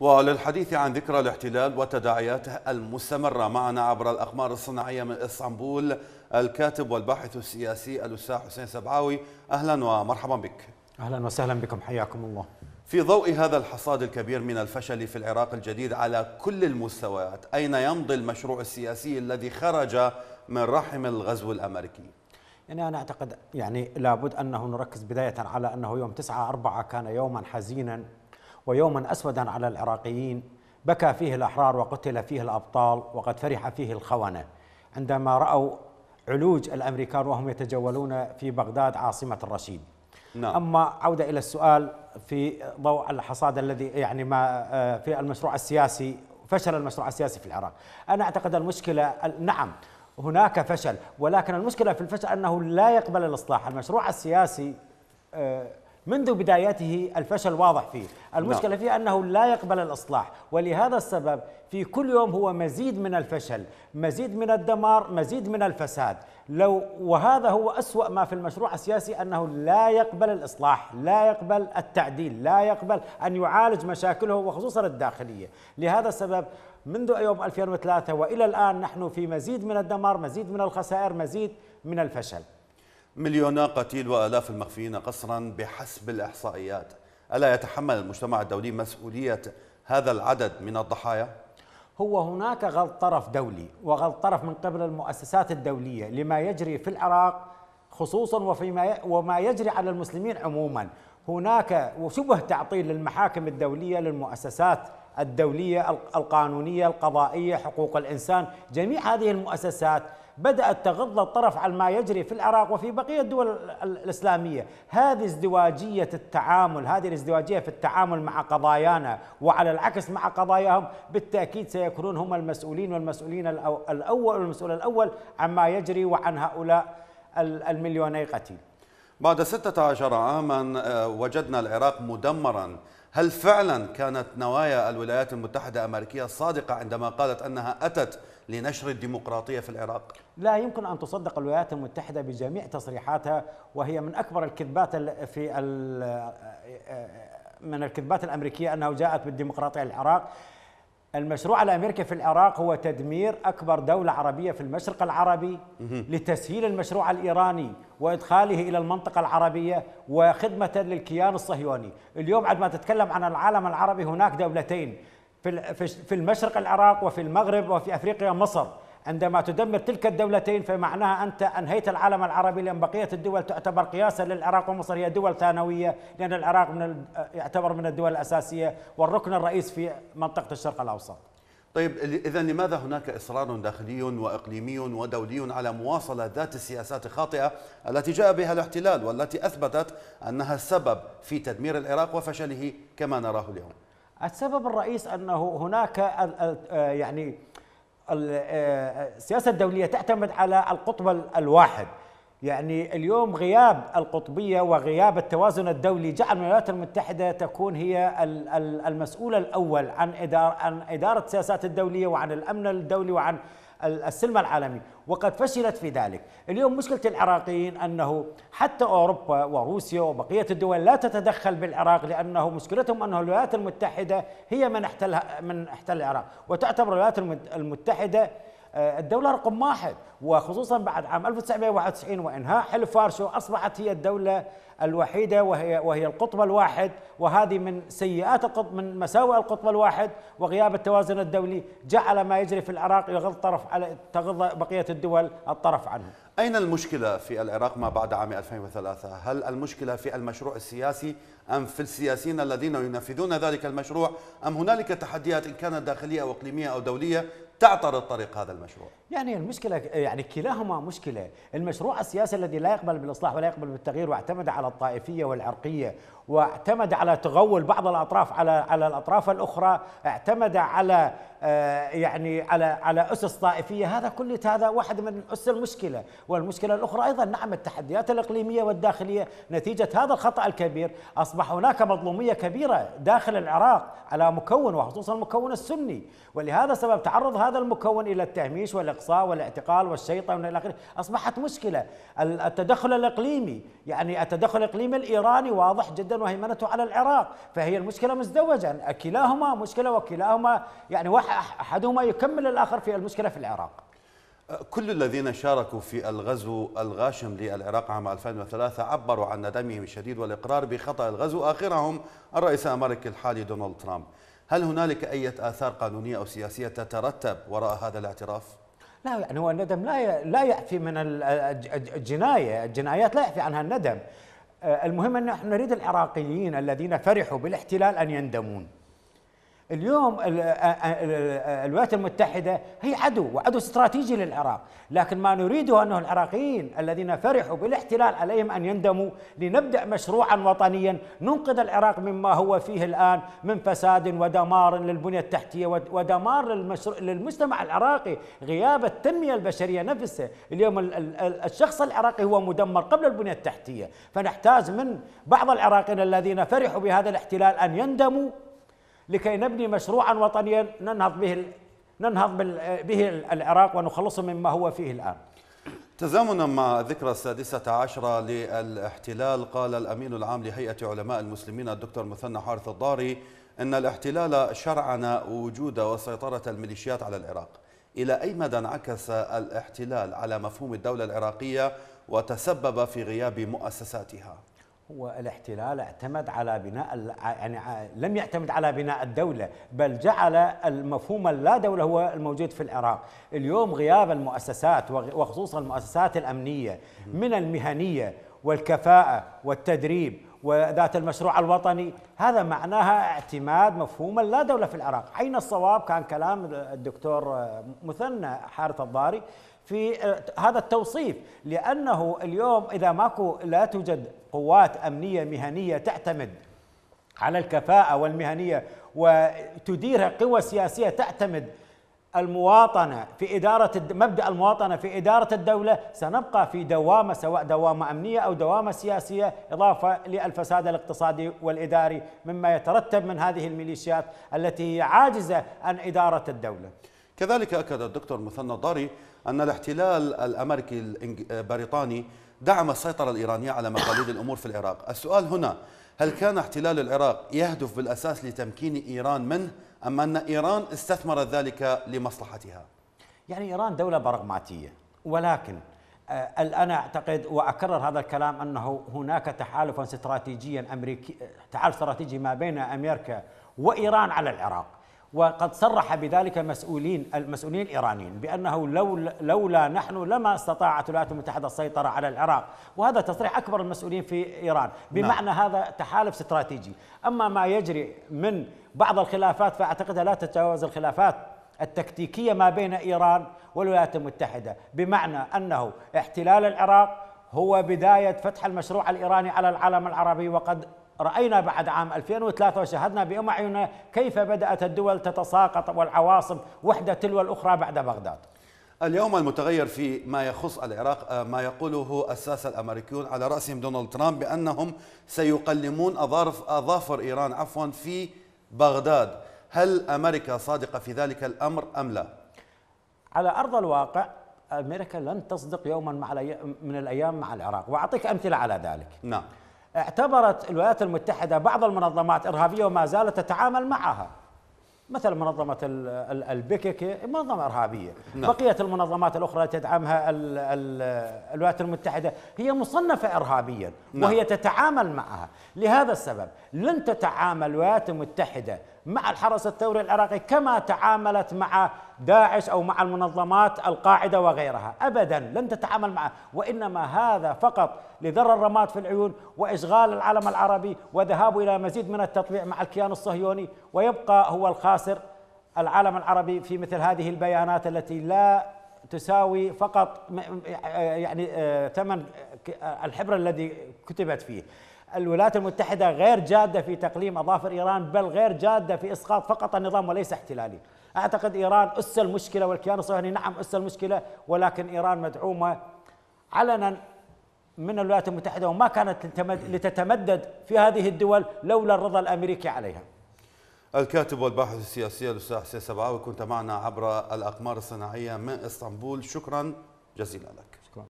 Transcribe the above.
وللحديث عن ذكرى الاحتلال وتداعياته المستمرة معنا عبر الأقمار الصناعية من إسطنبول الكاتب والباحث السياسي الأستاذ حسين سبعاوي أهلا ومرحبا بك أهلا وسهلا بكم حياكم الله في ضوء هذا الحصاد الكبير من الفشل في العراق الجديد على كل المستويات أين يمضي المشروع السياسي الذي خرج من رحم الغزو الأمريكي؟ يعني أنا أعتقد يعني لابد أنه نركز بداية على أنه يوم 9 4 كان يوما حزينا ويوما أسودا على العراقيين بكى فيه الأحرار وقتل فيه الأبطال وقد فرح فيه الخونة عندما رأوا علوج الأمريكان وهم يتجولون في بغداد عاصمة الرشيد نعم. أما عودة إلى السؤال في ضوء الحصاد الذي يعني ما آه، في المشروع السياسي فشل المشروع السياسي في العراق أنا أعتقد المشكلة نعم هناك فشل ولكن المشكلة في الفشل أنه لا يقبل الإصلاح المشروع السياسي آه، منذ بدايته الفشل واضح فيه المشكلة نعم. فيه أنه لا يقبل الإصلاح ولهذا السبب في كل يوم هو مزيد من الفشل مزيد من الدمار مزيد من الفساد لو وهذا هو أسوأ ما في المشروع السياسي أنه لا يقبل الإصلاح لا يقبل التعديل لا يقبل أن يعالج مشاكله وخصوصا الداخلية لهذا السبب منذ يوم 2003 وإلى الآن نحن في مزيد من الدمار مزيد من الخسائر مزيد من الفشل مليونا قتيل وآلاف المخفيين قسرا بحسب الإحصائيات ألا يتحمل المجتمع الدولي مسؤولية هذا العدد من الضحايا؟ هو هناك غلط طرف دولي وغلط طرف من قبل المؤسسات الدولية لما يجري في العراق خصوصا وفيما وما يجري على المسلمين عموما هناك وشبه تعطيل للمحاكم الدولية للمؤسسات الدولية القانونية القضائية حقوق الإنسان جميع هذه المؤسسات بدأت تغض الطرف عن ما يجري في العراق وفي بقية الدول الإسلامية هذه ازدواجية التعامل هذه الازدواجية في التعامل مع قضايانا وعلى العكس مع قضاياهم بالتأكيد سيكونون هم المسؤولين والمسؤولين الأول والمسؤول الأول عما يجري وعن هؤلاء المليوني قتيل بعد 16 عاما آه، وجدنا العراق مدمرا هل فعلا كانت نوايا الولايات المتحدة الأمريكية صادقة عندما قالت أنها أتت لنشر الديمقراطية في العراق؟ لا يمكن أن تصدق الولايات المتحدة بجميع تصريحاتها وهي من أكبر الكذبات في من الكذبات الأمريكية أنه جاءت بالديمقراطية العراق المشروع الامريكي في العراق هو تدمير اكبر دوله عربيه في المشرق العربي لتسهيل المشروع الايراني وادخاله الى المنطقه العربيه وخدمه للكيان الصهيوني، اليوم عندما تتكلم عن العالم العربي هناك دولتين، في المشرق العراق وفي المغرب وفي افريقيا مصر عندما تدمر تلك الدولتين فمعناها انت انهيت العالم العربي لان بقيه الدول تعتبر قياسا للعراق ومصر هي دول ثانويه لان العراق من يعتبر من الدول الاساسيه والركن الرئيس في منطقه الشرق الاوسط. طيب اذا لماذا هناك اصرار داخلي واقليمي ودولي على مواصله ذات السياسات الخاطئه التي جاء بها الاحتلال والتي اثبتت انها السبب في تدمير العراق وفشله كما نراه اليوم؟ السبب الرئيس انه هناك آه، يعني آه، السياسه الدوليه تعتمد على القطب الواحد يعني اليوم غياب القطبيه وغياب التوازن الدولي جعل الولايات المتحده تكون هي المسؤول الاول عن اداره عن اداره السياسات الدوليه وعن الامن الدولي وعن السلم العالمي وقد فشلت في ذلك اليوم مشكلة العراقيين أنه حتى أوروبا وروسيا وبقية الدول لا تتدخل بالعراق لأنه مشكلتهم أن الولايات المتحدة هي من احتل من احتل العراق وتعتبر الولايات المتحدة آه، الدولة رقم واحد وخصوصا بعد عام 1991 وإنهاء حلف فارسو أصبحت هي الدولة الوحيدة وهي وهي القطب الواحد وهذه من سيئات القطب من مساوئ القطب الواحد وغياب التوازن الدولي جعل ما يجري في العراق يغض طرف على تغض بقية الدول الطرف عنه. أين المشكلة في العراق ما بعد عام 2003 هل المشكلة في المشروع السياسي أم في السياسيين الذين ينفذون ذلك المشروع أم هنالك تحديات إن كانت داخلية أو إقليمية أو دولية تعترض طريق هذا المشروع يعني المشكلة يعني كلاهما مشكلة المشروع السياسي الذي لا يقبل بالإصلاح ولا يقبل بالتغيير واعتمد على الطائفية والعرقية واعتمد على تغول بعض الأطراف على على الأطراف الأخرى اعتمد على آه، يعني على على أسس طائفية هذا كل هذا واحد من أسس المشكلة والمشكلة الأخرى أيضا نعم التحديات الإقليمية والداخلية نتيجة هذا الخطأ الكبير أصبح هناك مظلومية كبيرة داخل العراق على مكون وخصوصا المكون السني ولهذا سبب تعرض هذا هذا المكون الى التهميش والاقصاء والاعتقال والشيطه والى اخره، اصبحت مشكله، التدخل الاقليمي، يعني التدخل الاقليمي الايراني واضح جدا وهيمنته على العراق، فهي المشكله مزدوجه، كلاهما مشكله وكلاهما يعني احدهما يكمل الاخر في المشكله في العراق. كل الذين شاركوا في الغزو الغاشم للعراق عام 2003 عبروا عن ندمهم الشديد والإقرار بخطأ الغزو آخرهم الرئيس الأمريكي الحالي دونالد ترامب هل هنالك أي آثار قانونية أو سياسية تترتب وراء هذا الاعتراف؟ لا يعني هو الندم لا لا يعفي من الجنايه، الجنايات لا يعفي عنها الندم. آه، المهم ان نحن نريد العراقيين الذين فرحوا بالاحتلال ان يندمون. اليوم الولايات المتحدة هي عدو وعدو استراتيجي للعراق لكن ما نريده أنه العراقيين الذين فرحوا بالاحتلال عليهم أن يندموا لنبدأ مشروعا وطنيا ننقذ العراق مما هو فيه الآن من فساد ودمار للبنية التحتية ودمار للمشروع للمجتمع العراقي غياب التنمية البشرية نفسها اليوم الشخص العراقي هو مدمر قبل البنية التحتية فنحتاج من بعض العراقيين الذين فرحوا بهذا الاحتلال أن يندموا لكي نبني مشروعا وطنيا ننهض به ننهض به العراق ونخلصه مما هو فيه الآن تزامنا مع الذكرى السادسة عشرة للاحتلال قال الأمين العام لهيئة علماء المسلمين الدكتور مثنى حارث الضاري أن الاحتلال شرعن وجود وسيطرة الميليشيات على العراق إلى أي مدى انعكس الاحتلال على مفهوم الدولة العراقية وتسبب في غياب مؤسساتها؟ هو الاحتلال اعتمد على بناء يعني لم يعتمد على بناء الدوله بل جعل المفهوم اللا دوله هو الموجود في العراق اليوم غياب المؤسسات وخصوصا المؤسسات الامنيه من المهنيه والكفاءه والتدريب وذات المشروع الوطني هذا معناها اعتماد مفهوما لا دولة في العراق أين الصواب كان كلام الدكتور مثنى حارث الضاري في هذا التوصيف لأنه اليوم إذا ماكو لا توجد قوات أمنية مهنية تعتمد على الكفاءة والمهنية وتديرها قوى سياسية تعتمد المواطنه في اداره مبدا المواطنه في اداره الدوله سنبقى في دوامه سواء دوامه امنيه او دوامه سياسيه اضافه للفساد الاقتصادي والاداري مما يترتب من هذه الميليشيات التي هي عاجزه عن اداره الدوله. كذلك اكد الدكتور مثنى ضاري ان الاحتلال الامريكي البريطاني دعم السيطره الايرانيه على مقاليد الامور في العراق، السؤال هنا هل كان احتلال العراق يهدف بالاساس لتمكين ايران منه؟ أم أن إيران استثمرت ذلك لمصلحتها يعني إيران دولة برغماتية ولكن آه، أنا أعتقد وأكرر هذا الكلام أنه هناك تحالفا استراتيجيا أمريكي تحالف استراتيجي ما بين أمريكا وإيران على العراق وقد صرح بذلك مسؤولين المسؤولين الايرانيين بانه لو لولا نحن لما استطاعت الولايات المتحده السيطره على العراق وهذا تصريح اكبر المسؤولين في ايران نعم. بمعنى نعم. هذا تحالف استراتيجي اما ما يجري من بعض الخلافات فاعتقدها لا تتجاوز الخلافات التكتيكيه ما بين ايران والولايات المتحده بمعنى انه احتلال العراق هو بدايه فتح المشروع الايراني على العالم العربي وقد راينا بعد عام 2003 وشاهدنا بام اعيننا كيف بدات الدول تتساقط والعواصم وحده تلو الاخرى بعد بغداد اليوم المتغير في ما يخص العراق آه، ما يقوله الساسة الأمريكيون على رأسهم دونالد ترامب بأنهم سيقلمون أظافر إيران عفوا في بغداد هل أمريكا صادقة في ذلك الأمر أم لا؟ على أرض الواقع أمريكا لن تصدق يوما مع من الأيام مع العراق وأعطيك أمثلة على ذلك نعم اعتبرت الولايات المتحدة بعض المنظمات إرهابية وما زالت تتعامل معها مثل منظمة البكك منظمة إرهابية نعم. بقية المنظمات الأخرى تدعمها الولايات المتحدة هي مصنفة إرهابيا نعم. وهي تتعامل معها لهذا السبب لن تتعامل الولايات المتحدة مع الحرس الثوري العراقي كما تعاملت مع داعش أو مع المنظمات القاعدة وغيرها أبدا لن تتعامل معه وإنما هذا فقط لذر الرماد في العيون وإشغال العالم العربي وذهاب إلى مزيد من التطبيع مع الكيان الصهيوني ويبقى هو الخاسر العالم العربي في مثل هذه البيانات التي لا تساوي فقط يعني آه، ثمن آه، الحبر الذي كتبت فيه الولايات المتحدة غير جادة في تقليم أظافر إيران بل غير جادة في إسقاط فقط النظام وليس احتلاله أعتقد إيران أس المشكلة والكيان الصهيوني نعم أس المشكلة ولكن إيران مدعومة علنا من الولايات المتحدة وما كانت لتتمدد في هذه الدول لولا الرضا الأمريكي عليها الكاتب والباحث السياسي الأستاذ حسين سبعاوي كنت معنا عبر الأقمار الصناعية من إسطنبول شكرا جزيلا لك